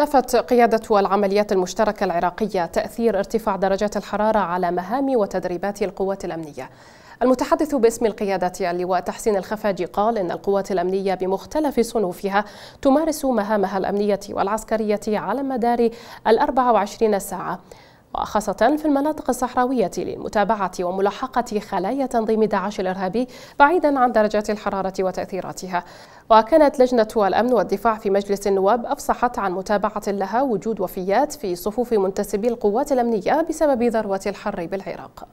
نفت قيادة العمليات المشتركة العراقية تأثير ارتفاع درجات الحرارة على مهام وتدريبات القوات الأمنية المتحدث باسم القيادة اللواء تحسين الخفاجي قال إن القوات الأمنية بمختلف صنوفها تمارس مهامها الأمنية والعسكرية على مدار الأربع وعشرين ساعة وخاصة في المناطق الصحراوية لمتابعة وملاحقة خلايا تنظيم داعش الإرهابي بعيدا عن درجات الحرارة وتأثيراتها وكانت لجنة الأمن والدفاع في مجلس النواب أفصحت عن متابعة لها وجود وفيات في صفوف منتسبي القوات الأمنية بسبب ذروة الحر بالعراق